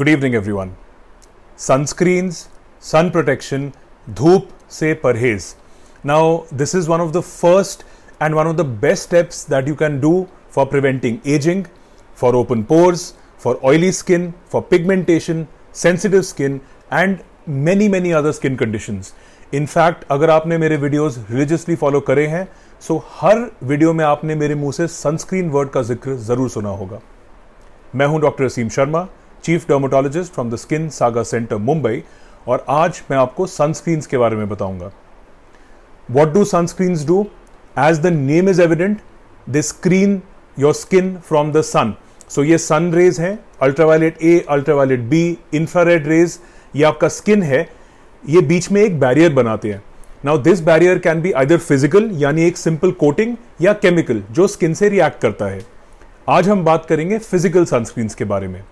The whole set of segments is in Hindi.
Good evening everyone sunscreens sun protection धूप से परहेज now this is one of the first and one of the best steps that you can do for preventing ageing for open pores for oily skin for pigmentation sensitive skin and many many other skin conditions in fact अगर आपने मेरे वीडियोस रिलीजियसली फॉलो करे हैं सो so हर वीडियो में आपने मेरे मुंह से सनस्क्रीन वर्ड का जिक्र जरूर सुना होगा मैं हूं doctor Aseem Sharma chief dermatologist from the Skin Saga Centre Mumbai और आज मैं आपको सनस्क्रीन्स के बारे में बताऊंगा what do sunscreens do as the name is evident they screen your skin from the sun so ये सन रेज हैं ultraviolet A ultraviolet B infrared rays ये आपका स्किन है ये बीच में एक बैरियर बनाते हैं now this barrier can be either physical यानी एक सिंपल कोटिंग या केमिकल जो स्किन से रिएक्ट करता है आज हम बात करेंगे फिजिकल सनस्क्रीन्स के बारे में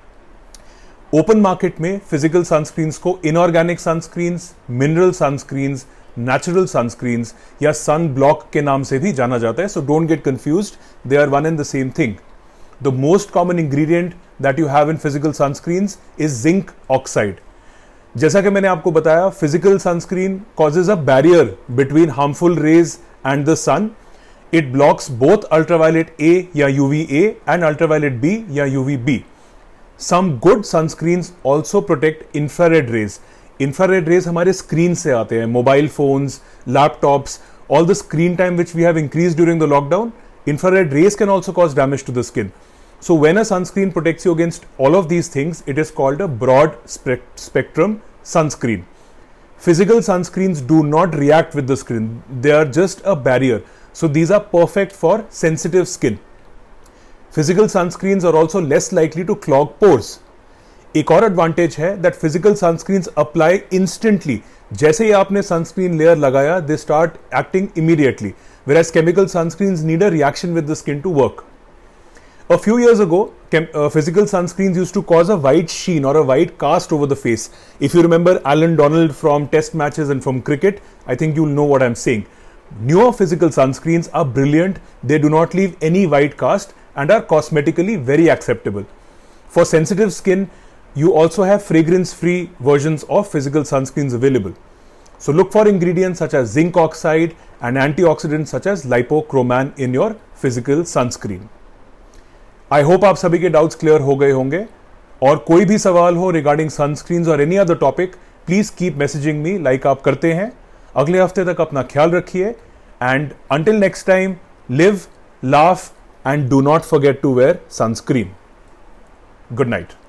ओपन मार्केट में फिजिकल सनस्क्रीन्स को inorganic sunscreens mineral sunscreens natural sunscreens या सन ब्लॉक के नाम से भी जाना जाता है so don't get confuse they are one and the same thing the most common ingredient that you have in physical sunscreens is zinc oxide जैसा कि मैंने आपको बताया physical sunscreen causes a barrier between harmful rays and the sun it blocks both ultraviolet A या UV A and ultraviolet B या UV B Some good sunscreens also protect infrared rays. Infrared rays, हमारे स्क्रीन से आते हैं mobile phones laptops all the screen time which we have increased during the lockdown infrared rays can also cause damage to the skin. So when a sunscreen protects you against all of these things, it is called a broad spectrum sunscreen. Physical sunscreens do not react with the skin. They are just a barrier. So these are perfect for sensitive skin. Physical sunscreens are also less likely to clog pores. A core advantage है that physical sunscreen apply instantly जैसे ही आपने सनस्क्रीन लेयर लगाया they start acting immediately whereas chemical sunscreen need a reaction with the skin to A few years ago, uh, physical sunscreens used to cause a white sheen or a white cast over the face. If you remember Alan Donald from test matches and from cricket, I think you'll know what I'm saying. Newer physical sunscreens are brilliant, they do not leave any white cast, and are cosmetically very acceptable. For sensitive skin, you also have fragrance free versions of physical sunscreens available. So look for ingredients such as zinc oxide and antioxidants such as lipochroman in your physical sunscreen. I hope aap sabhi ke doubts clear ho gaye honge aur koi bhi sawal ho regarding sunscreens or any other topic please keep messaging me like aap karte hain agle hafte tak apna ख्याल rakhiye and until next time live laugh and do not forget to wear sunscreen. Good night.